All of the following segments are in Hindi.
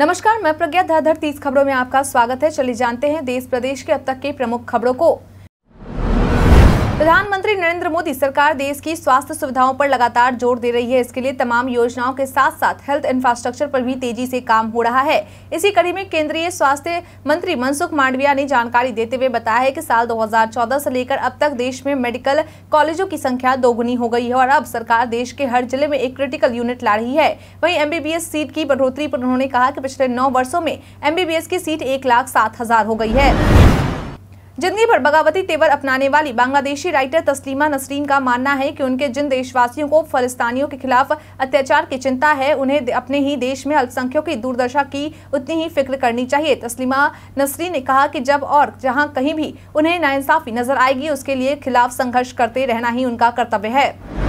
नमस्कार मैं प्रज्ञा धाधर तीस खबरों में आपका स्वागत है चलिए जानते हैं देश प्रदेश के अब तक के प्रमुख खबरों को प्रधानमंत्री नरेंद्र मोदी सरकार देश की स्वास्थ्य सुविधाओं पर लगातार जोर दे रही है इसके लिए तमाम योजनाओं के साथ साथ हेल्थ इंफ्रास्ट्रक्चर पर भी तेजी से काम हो रहा है इसी कड़ी में केंद्रीय स्वास्थ्य मंत्री मनसुख मांडविया ने जानकारी देते हुए बताया है कि साल 2014 से लेकर अब तक देश में मेडिकल कॉलेजों की संख्या दोगुनी हो गई है और अब सरकार देश के हर जिले में एक क्रिटिकल यूनिट ला रही है वही एम सीट की बढ़ोतरी पर उन्होंने कहा की पिछले नौ वर्षो में एम की सीट एक लाख सात हजार हो गई है जिंदगी भर बगावती तेवर अपनाने वाली बांग्लादेशी राइटर तस्लीमा नसरीन का मानना है कि उनके जिन देशवासियों को फलिस्तानियों के खिलाफ अत्याचार की चिंता है उन्हें अपने ही देश में अल्पसंख्यकों की दुर्दशा की उतनी ही फिक्र करनी चाहिए तस्लीमा नसरीन ने कहा कि जब और जहां कहीं भी उन्हें नाइंसाफी नजर आएगी उसके लिए खिलाफ संघर्ष करते रहना ही उनका कर्तव्य है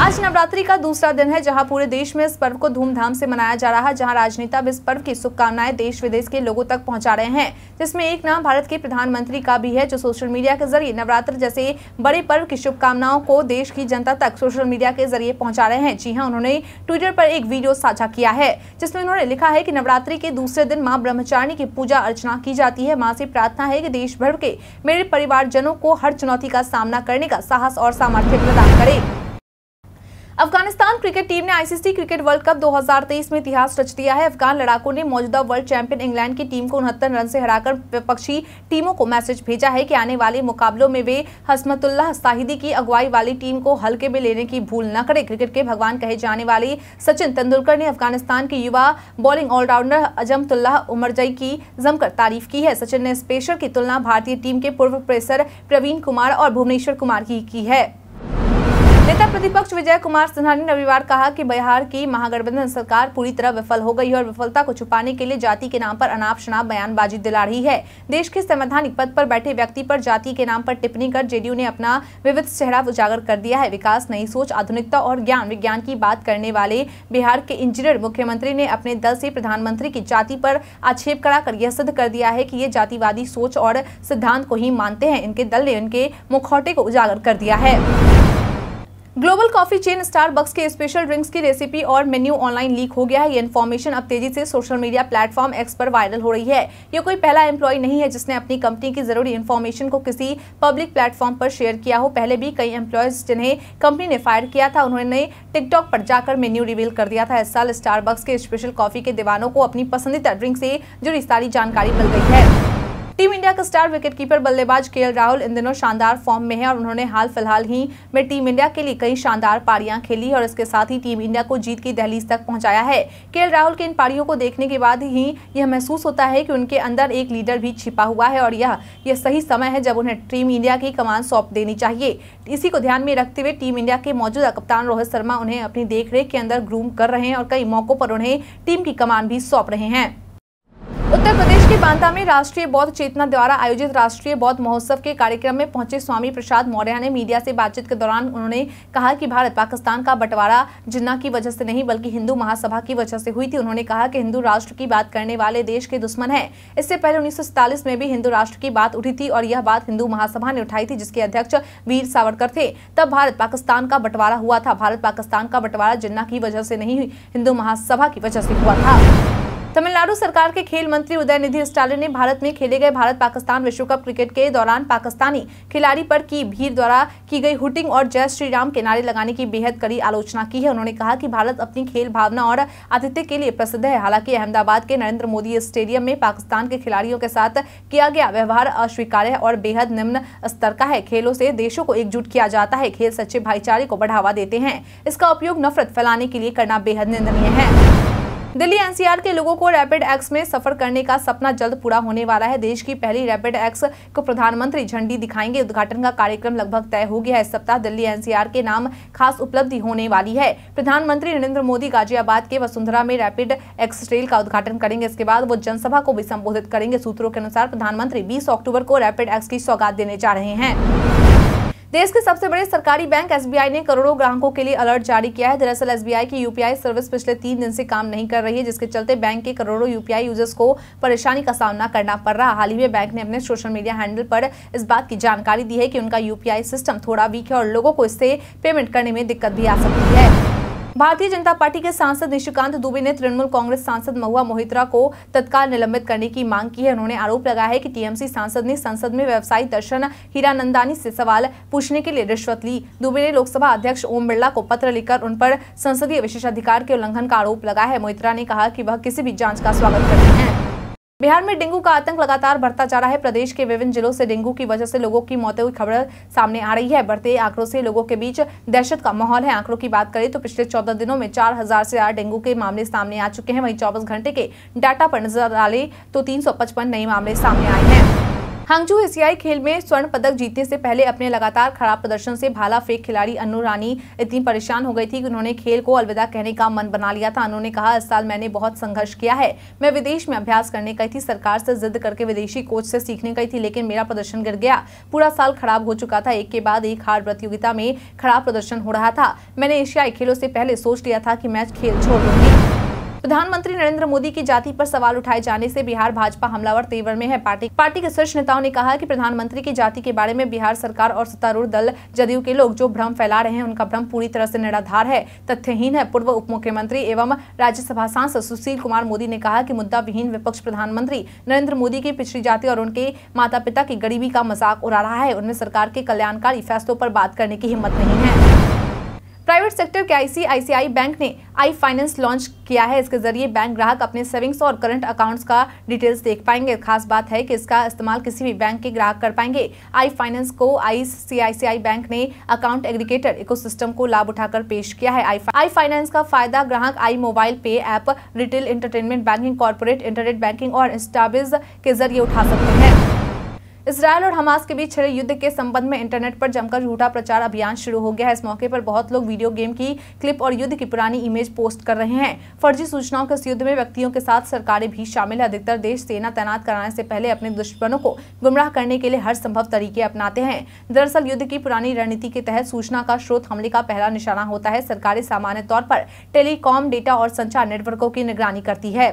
आज नवरात्रि का दूसरा दिन है जहां पूरे देश में इस पर्व को धूमधाम से मनाया जा रहा है जहां राजनेता इस पर्व की शुभकामनाएं देश विदेश के लोगों तक पहुंचा रहे हैं जिसमें एक नाम भारत के प्रधानमंत्री का भी है जो सोशल मीडिया के जरिए नवरात्र जैसे बड़े पर्व की शुभकामनाओं को देश की जनता तक सोशल मीडिया के जरिए पहुँचा रहे हैं जी हाँ उन्होंने ट्विटर पर एक वीडियो साझा किया है जिसमे उन्होंने लिखा है की नवरात्रि के दूसरे दिन माँ ब्रह्मचारिणी की पूजा अर्चना की जाती है माँ से प्रार्थना है की देश भर के मेरे परिवारजनों को हर चुनौती का सामना करने का साहस और सामर्थ्य प्रदान करे अफगानिस्तान क्रिकेट टीम ने आईसीसी क्रिकेट वर्ल्ड कप 2023 में इतिहास रच दिया है अफगान लड़ाकों ने मौजूदा वर्ल्ड चैंपियन इंग्लैंड की टीम को उनहत्तर रन से हराकर विपक्षी टीमों को मैसेज भेजा है कि आने वाले मुकाबलों में वे हसमतुल्लाह साहिदी की अगुवाई वाली टीम को हल्के में लेने की भूल न करे क्रिकेट के भगवान कहे जाने वाले सचिन तेंदुलकर ने अफगानिस्तान के युवा बॉलिंग ऑलराउंडर अजमतुल्लाह उमरजई की जमकर तारीफ की है सचिन ने स्पेशर की तुलना भारतीय टीम के पूर्व प्रेसर प्रवीण कुमार और भुवनेश्वर कुमार की है नेता प्रतिपक्ष विजय कुमार सिन्हा ने रविवार कहा कि बिहार की महागठबंधन सरकार पूरी तरह विफल हो गई है और विफलता को छुपाने के लिए जाति के नाम पर अनाप शनाप बयानबाजी दिला रही है देश के संवैधानिक पद पर बैठे व्यक्ति पर जाति के नाम पर टिप्पणी कर जेडीयू ने अपना विविध चेहरा उजागर कर दिया है विकास नई सोच आधुनिकता और ज्ञान विज्ञान की बात करने वाले बिहार के इंजीनियर मुख्यमंत्री ने अपने दल से प्रधानमंत्री की जाति पर आक्षेप कर यह सिद्ध कर दिया है की ये जातिवादी सोच और सिद्धांत को ही मानते हैं इनके दल ने इनके मुखौटे को उजागर कर दिया है ग्लोबल कॉफी चेन स्टारबक्स के स्पेशल ड्रिंक्स की रेसिपी और मेन्यू ऑनलाइन लीक हो गया है ये इन्फॉर्मेशन अब तेजी से सोशल मीडिया प्लेटफॉर्म एक्स पर वायरल हो रही है ये कोई पहला एम्प्लॉय नहीं है जिसने अपनी कंपनी की जरूरी इन्फॉर्मेशन को किसी पब्लिक प्लेटफॉर्म पर शेयर किया हो पहले भी कई एम्प्लॉयज जिन्हें कंपनी ने फायर किया था उन्होंने टिकटॉक पर जाकर मेन्यू रिवील कर दिया था इस साल स्टारबक्स के स्पेशल कॉफी के दीवानों को अपनी पसंदीदा ड्रिंक से जुड़ी सारी जानकारी मिल गई है टीम इंडिया का स्टार विकेटकीपर बल्लेबाज के राहुल इन दिनों शानदार फॉर्म में है और उन्होंने हाल फिलहाल ही में टीम इंडिया के लिए कई शानदार पारियां खेली और इसके साथ ही टीम इंडिया को जीत की दहलीज तक पहुंचाया है के राहुल के इन पारियों को देखने के बाद ही यह महसूस होता है कि उनके अंदर एक लीडर भी छिपा हुआ है और यह यह सही समय है जब उन्हें टीम इंडिया की कमान सौंप देनी चाहिए इसी को ध्यान में रखते हुए टीम इंडिया के मौजूदा कप्तान रोहित शर्मा उन्हें अपनी देखरेख के अंदर ग्रूम कर रहे हैं और कई मौकों पर उन्हें टीम की कमान भी सौंप रहे हैं उत्तर प्रदेश के बांदा में राष्ट्रीय बौद्ध चेतना द्वारा आयोजित राष्ट्रीय बौद्ध महोत्सव के कार्यक्रम में पहुंचे स्वामी प्रसाद मौर्य ने मीडिया से बातचीत के दौरान उन्होंने कहा कि भारत पाकिस्तान का बंटवारा जिन्ना की वजह से नहीं बल्कि हिंदू महासभा की वजह से हुई थी उन्होंने कहा कि हिंदू राष्ट्र की बात करने वाले देश के दुश्मन है इससे पहले उन्नीस में भी हिंदू राष्ट्र की बात उठी थी और यह बात हिंदू महासभा ने उठाई थी जिसके अध्यक्ष वीर सावरकर थे तब भारत पाकिस्तान का बंटवारा हुआ था भारत पाकिस्तान का बंटवारा जिन्ना की वजह से नहीं हुई हिंदू महासभा की वजह से हुआ था तमिलनाडु सरकार के खेल मंत्री उदय निधि स्टालिन ने भारत में खेले गए भारत पाकिस्तान विश्व कप क्रिकेट के दौरान पाकिस्तानी खिलाड़ी पर की भीड़ द्वारा की गई हुटिंग और जय श्री राम के नारे लगाने की बेहद कड़ी आलोचना की है उन्होंने कहा कि भारत अपनी खेल भावना और आतिथ्य के लिए प्रसिद्ध है हालांकि अहमदाबाद के नरेंद्र मोदी स्टेडियम में पाकिस्तान के खिलाड़ियों के साथ किया गया व्यवहार अस्वीकार्य और बेहद निम्न स्तर का है खेलों से देशों को एकजुट किया जाता है खेल सच्चे भाईचारे को बढ़ावा देते हैं इसका उपयोग नफरत फैलाने के लिए करना बेहद निंदनीय है दिल्ली एनसीआर के लोगों को रैपिड एक्स में सफर करने का सपना जल्द पूरा होने वाला है देश की पहली रैपिड एक्स को प्रधानमंत्री झंडी दिखाएंगे उद्घाटन का कार्यक्रम लगभग तय हो गया है इस सप्ताह दिल्ली एनसीआर के नाम खास उपलब्धि होने वाली है प्रधानमंत्री नरेंद्र मोदी गाजियाबाद के वसुंधरा में रैपिड एक्स रेल का उद्घाटन करेंगे इसके बाद वो जनसभा को भी संबोधित करेंगे सूत्रों के अनुसार प्रधानमंत्री बीस अक्टूबर को रैपिड एक्स की सौगात देने जा रहे हैं देश के सबसे बड़े सरकारी बैंक एसबीआई ने करोड़ों ग्राहकों के लिए अलर्ट जारी किया है दरअसल एसबीआई की यूपीआई सर्विस पिछले तीन दिन से काम नहीं कर रही है जिसके चलते बैंक के करोड़ों यूपीआई यूजर्स को परेशानी का सामना करना पड़ रहा हाल ही में बैंक ने अपने सोशल मीडिया हैंडल पर इस बात की जानकारी दी है कि उनका यूपीआई सिस्टम थोड़ा वीक है और लोगों को इससे पेमेंट करने में दिक्कत भी आ सकती है भारतीय जनता पार्टी के सांसद निशिकांत दुबे ने तृणमूल कांग्रेस सांसद महुआ मोहित्रा को तत्काल निलंबित करने की मांग की है उन्होंने आरोप लगाया है कि टीएमसी सांसद ने संसद में व्यवसायी दर्शन हीरानंदानी से सवाल पूछने के लिए रिश्वत ली दुबे ने लोकसभा अध्यक्ष ओम बिरला को पत्र लिखकर उन पर संसदीय विशेषाधिकार के उल्लंघन का आरोप लगाया है मोहित्रा ने कहा कि वह किसी भी जांच का स्वागत करते हैं बिहार में डेंगू का आतंक लगातार बढ़ता जा रहा है प्रदेश के विभिन्न जिलों से डेंगू की वजह से लोगों की मौतें हुई खबर सामने आ रही है बढ़ते आंकड़ों से लोगों के बीच दहशत का माहौल है आंकड़ों की बात करें तो पिछले चौदह दिनों में चार हजार से ज्यादा डेंगू के मामले सामने आ चुके हैं वहीं चौबीस घंटे के डाटा पर नजर डाले तो तीन नए मामले सामने आए हैं हांगजू एशियाई खेल में स्वर्ण पदक जीतने से पहले अपने लगातार खराब प्रदर्शन से भाला फेंक खिलाड़ी अनु रानी इतनी परेशान हो गई थी कि उन्होंने खेल को अलविदा कहने का मन बना लिया था उन्होंने कहा इस साल मैंने बहुत संघर्ष किया है मैं विदेश में अभ्यास करने गई थी सरकार से जिद करके विदेशी कोच से सीखने गई थी लेकिन मेरा प्रदर्शन गिर गया पूरा साल खराब हो चुका था एक के बाद एक हार प्रतियोगिता में खराब प्रदर्शन हो रहा था मैंने एशियाई खेलों से पहले सोच लिया था की मैच खेल छोड़ दूंगी प्रधानमंत्री नरेंद्र मोदी की जाति पर सवाल उठाए जाने से बिहार भाजपा हमलावर तेवर में है पार्टी पार्टी के शीर्ष नेताओं ने कहा कि प्रधानमंत्री की जाति के बारे में बिहार सरकार और सत्तारूढ़ दल जदयू के लोग जो भ्रम फैला रहे हैं उनका भ्रम पूरी तरह से निराधार है तथ्यहीन है पूर्व उप मुख्यमंत्री एवं राज्यसभा सांसद सुशील कुमार मोदी ने कहा की मुद्दा विहीन विपक्ष प्रधानमंत्री नरेंद्र मोदी की पिछड़ी जाति और उनके माता पिता की गरीबी का मजाक उड़ा रहा है उनमें सरकार के कल्याणकारी फैसलों पर बात करने की हिम्मत नहीं है प्राइवेट सेक्टर के आईसीआईसीआई बैंक ने आई फाइनेंस लॉन्च किया है इसके जरिए बैंक ग्राहक अपने सेविंग्स और करंट अकाउंट्स का डिटेल्स देख पाएंगे खास बात है कि इसका इस्तेमाल किसी भी बैंक के ग्राहक कर पाएंगे आई फाइनेंस को आईसीआईसीआई बैंक ने अकाउंट एग्रीगेटर इकोसिस्टम को लाभ उठाकर पेश किया है आई फाइनेंस का फायदा ग्राहक i mobile pay app retail entertainment banking corporate internet banking और इंस्टाबिज के जरिए उठा सकते हैं इसराइल और हमास के बीच छिड़े युद्ध के संबंध में इंटरनेट पर जमकर झूठा प्रचार अभियान शुरू हो गया है इस मौके पर बहुत लोग वीडियो गेम की क्लिप और युद्ध की पुरानी इमेज पोस्ट कर रहे हैं फर्जी सूचनाओं के इस युद्ध में व्यक्तियों के साथ सरकारें भी शामिल है अधिकतर देश सेना तैनात कराने से पहले अपने दुश्मनों को गुमराह करने के लिए हर संभव तरीके अपनाते हैं दरअसल युद्ध की पुरानी रणनीति के तहत सूचना का स्रोत हमले का पहला निशाना होता है सरकारें सामान्य तौर पर टेलीकॉम डेटा और संचार नेटवर्कों की निगरानी करती है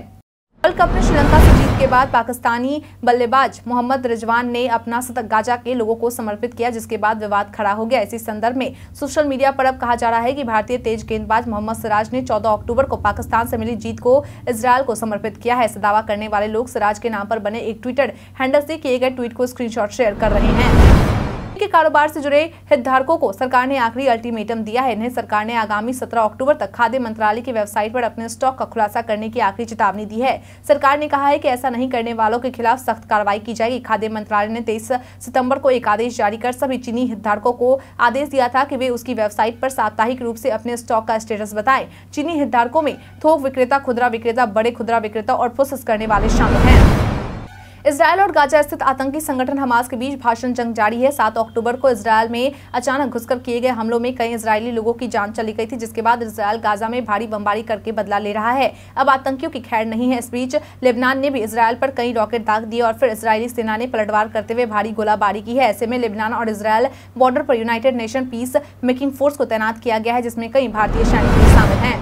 वर्ल्ड कप में श्रीलंका से जीत के बाद पाकिस्तानी बल्लेबाज मोहम्मद रिजवान ने अपना शतक गाजा के लोगों को समर्पित किया जिसके बाद विवाद खड़ा हो गया इसी संदर्भ में सोशल मीडिया पर अब कहा जा रहा है कि भारतीय तेज गेंदबाज मोहम्मद सिराज ने 14 अक्टूबर को पाकिस्तान से मिली जीत को इसराइल को समर्पित किया है ऐसा दावा करने वाले लोग सिराज के नाम पर बने एक ट्विटर हैंडल से किए गए ट्वीट को स्क्रीनशॉट शेयर कर रहे हैं के कारोबार से जुड़े हितधारकों को सरकार ने आखिरी अल्टीमेटम दिया है इन्हें सरकार ने आगामी 17 अक्टूबर तक खाद्य मंत्रालय की वेबसाइट पर अपने स्टॉक का खुलासा करने की आखिरी चेतावनी दी है सरकार ने कहा है कि ऐसा नहीं करने वालों के खिलाफ सख्त कार्रवाई की जाएगी खाद्य मंत्रालय ने तेईस सितम्बर को एक आदेश जारी कर सभी चीनी हितधारकों को आदेश दिया था की वे उसकी वेबसाइट पर साप्ताहिक रूप से अपने स्टॉक का स्टेटस बताए चीनी हितधारकों में थोक विक्रेता खुदरा विक्रेता बड़े खुदरा विक्रेता और प्रोसेस करने वाले शामिल हैं इसराइल और गाजा स्थित आतंकी संगठन हमास के बीच भाषण जंग जारी है सात अक्टूबर को इसराइल में अचानक घुसकर किए गए हमलों में कई इसराइली लोगों की जान चली गई थी जिसके बाद इसराइल गाजा में भारी बमबारी करके बदला ले रहा है अब आतंकियों की खैर नहीं है इस बीच लेबनान ने भी इसराइल पर कई रॉकेट दाग दिए और फिर इसराइली सेना ने पलटवार करते हुए भारी गोलाबारी की है ऐसे में लेबनान और इसराइल बॉर्डर पर United Nation peace making force को तैनात किया गया है जिसमें कई भारतीय सैनिक शामिल हैं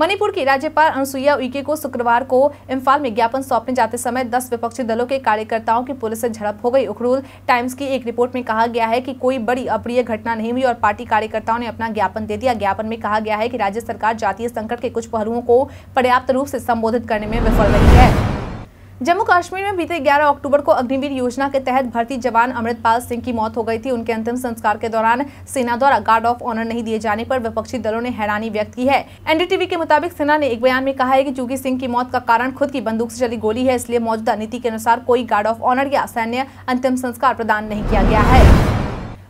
मणिपुर की राज्यपाल अनुसुईया उइके को शुक्रवार को इम्फाल में ज्ञापन सौंपने जाते समय दस विपक्षी दलों के कार्यकर्ताओं की पुलिस से झड़प हो गई उखरूल टाइम्स की एक रिपोर्ट में कहा गया है कि कोई बड़ी अप्रिय घटना नहीं हुई और पार्टी कार्यकर्ताओं ने अपना ज्ञापन दे दिया ज्ञापन में कहा गया है कि राज्य सरकार जातीय संकट के कुछ पहलुओं को पर्याप्त रूप से संबोधित करने में विफल रही है जम्मू कश्मीर में बीते 11 अक्टूबर को अग्निवीर योजना के तहत भर्ती जवान अमृतपाल सिंह की मौत हो गई थी उनके अंतिम संस्कार के दौरान सेना द्वारा गार्ड ऑफ ऑनर नहीं दिए जाने पर विपक्षी दलों ने हैरानी व्यक्त की है एनडीटीवी के मुताबिक सेना ने एक बयान में कहा है कि चूंकि सिंह की मौत का कारण खुद की बंदूक ऐसी चली गोली है इसलिए मौजूदा नीति के अनुसार कोई गार्ड ऑफ ऑनर या सैन्य अंतिम संस्कार प्रदान नहीं किया गया है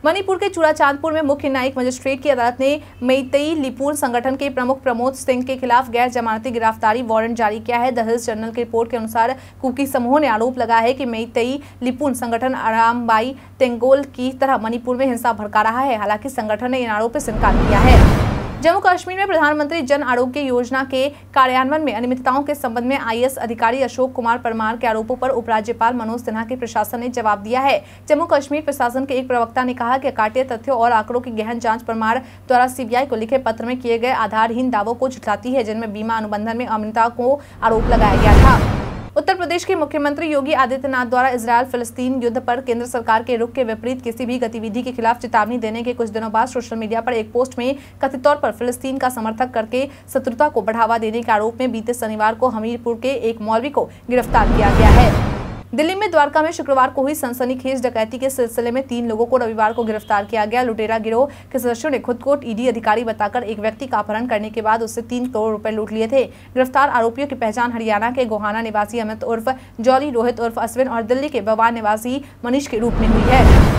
मणिपुर के चूड़ाचांदपुर में मुख्य न्यायिक मजिस्ट्रेट की अदालत ने मेतई लिपुर संगठन के प्रमुख प्रमोद सिंह के खिलाफ गैर जमानती गिरफ्तारी वारंट जारी किया है दहेज जनरल की रिपोर्ट के अनुसार कुकी समूह ने आरोप लगाया है कि मेतई लिपुन संगठन आरामबाई तेंगोल की तरह मणिपुर में हिंसा भड़का रहा है हालांकि संगठन ने इन आरोप से इनकार किया है जम्मू कश्मीर में प्रधानमंत्री जन आरोग्य योजना के कार्यान्वयन में अनियमितताओं के संबंध में आईएएस अधिकारी अशोक कुमार परमार के आरोपों पर उपराज्यपाल मनोज सिन्हा के प्रशासन ने जवाब दिया है जम्मू कश्मीर प्रशासन के एक प्रवक्ता ने कहा कि अकाट्य तथ्यों और आंकड़ों की गहन जांच परमार द्वारा सीबीआई को लिखे पत्र में किए गए आधारहीन दावों को झुठलाती है जिनमें बीमा अनुबंधन में अमृता को आरोप लगाया गया था उत्तर प्रदेश के मुख्यमंत्री योगी आदित्यनाथ द्वारा इसराइल फिलिस्तीन युद्ध पर केंद्र सरकार के रुख के विपरीत किसी भी गतिविधि के खिलाफ चेतावनी देने के कुछ दिनों बाद सोशल मीडिया पर एक पोस्ट में कथित तौर पर फिलिस्तीन का समर्थक करके शत्रुता को बढ़ावा देने के आरोप में बीते शनिवार को हमीरपुर के एक मौलवी को गिरफ्तार किया गया है दिल्ली में द्वारका में शुक्रवार को हुई सनसनीखेज डकैती के सिलसिले में तीन लोगों को रविवार को गिरफ्तार किया गया लुटेरा गिरोह के सदस्यों ने खुद को ईडी अधिकारी बताकर एक व्यक्ति का अपहरण करने के बाद उससे तीन करोड़ रुपए लूट लिए थे गिरफ्तार आरोपियों की पहचान हरियाणा के गोहाना निवासी अमित उर्फ जौली रोहित उर्फ अश्विन और दिल्ली के बवान निवासी मनीष के रूप में हुई है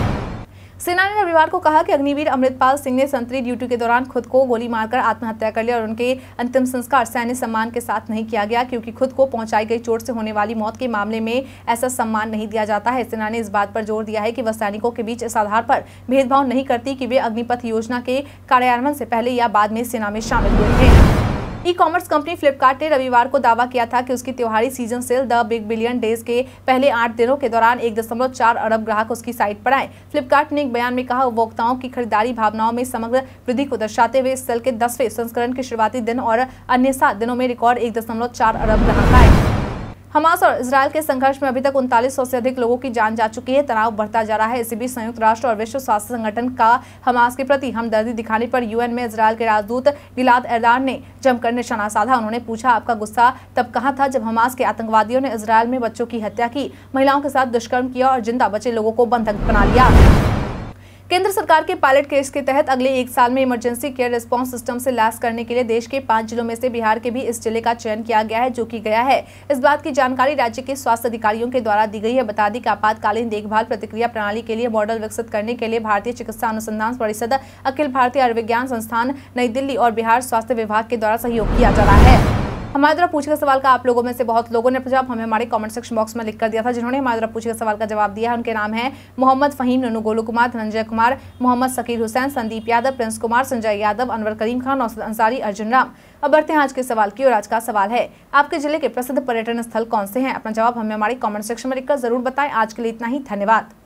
सेना ने रविवार को कहा कि अग्निवीर अमृतपाल सिंह ने संतरी ड्यूटी के दौरान खुद को गोली मारकर आत्महत्या कर ली और उनके अंतिम संस्कार सैन्य सम्मान के साथ नहीं किया गया क्योंकि खुद को पहुंचाई गई चोट से होने वाली मौत के मामले में ऐसा सम्मान नहीं दिया जाता है सेना ने इस बात पर जोर दिया है कि वह सैनिकों के बीच इस आधार पर भेदभाव नहीं करती कि वे अग्निपथ योजना के कार्यान्वयन से पहले या बाद में सेना में शामिल हुए थे ई कॉमर्स कंपनी फ्लिपकार्ट ने रविवार को दावा किया था कि उसकी त्योहारी season sale the big billion days के पहले आठ दिनों के दौरान एक दशमलव चार अरब ग्राहक उसकी साइट पर आए फ्लिपकार्ट ने एक बयान में कहा उपभोक्ताओं की खरीदारी भावनाओं में समग्र वृद्धि को दर्शाते हुए इस सेल के दसवें संस्करण के शुरुआती दिन और अन्य सात दिनों में रिकॉर्ड एक दशमलव चार अरब ग्राहक आए हमास और इसराइल के संघर्ष में अभी तक उनतालीस से अधिक लोगों की जान जा चुकी है तनाव बढ़ता जा रहा है इसी बीच संयुक्त राष्ट्र और विश्व स्वास्थ्य संगठन का हमास के प्रति हमदर्दी दिखाने पर यूएन में इसराइल के राजदूत गिलाद एर्दान ने जमकर निशाना साधा उन्होंने पूछा आपका गुस्सा तब कहा था जब हमास के आतंकवादियों ने इसराइल में बच्चों की हत्या की महिलाओं के साथ दुष्कर्म किया और जिंदा बचे लोगों को बंधक बना लिया केंद्र सरकार के पायलट केस के तहत अगले एक साल में इमरजेंसी केयर रिस्पॉन्स सिस्टम से लैस करने के लिए देश के पांच जिलों में से बिहार के भी इस जिले का चयन किया गया है जो कि गया है इस बात की जानकारी राज्य के स्वास्थ्य अधिकारियों के द्वारा दी गई है बता दी कि आपातकालीन देखभाल प्रतिक्रिया प्रणाली के लिए मॉडल विकसित करने के लिए भारतीय चिकित्सा अनुसंधान परिषद अखिल भारतीय आयुर्विज्ञान संस्थान नई दिल्ली और बिहार स्वास्थ्य विभाग के द्वारा सहयोग किया जा रहा है हमारे द्वारा पूछे गए सवाल का आप लोगों में से बहुत लोगों ने जवाब हमें हमारे कमेंट सेक्शन बॉक्स में लिख कर दिया था जिन्होंने हमारे द्वारा पूछे गए सवाल का जवाब दिया है उनके नाम है मोहम्मद फहीम ननू गोलू कुमार धनंजय कुमार मोहम्मद सकीर हुसैन संदीप यादव प्रिंस कुमार संजय यादव अनवर करीम खान और अंसारी अर्जुन राम अब बढ़ते हैं आज के सवाल की और आज का सवाल है आपके जिले के प्रसिद्ध पर्यटन स्थल कौन से हैं अपना जवाब हमें हमारे कॉमेंट सेक्शन में लिखकर जरूर बताएं आज के लिए इतना ही धन्यवाद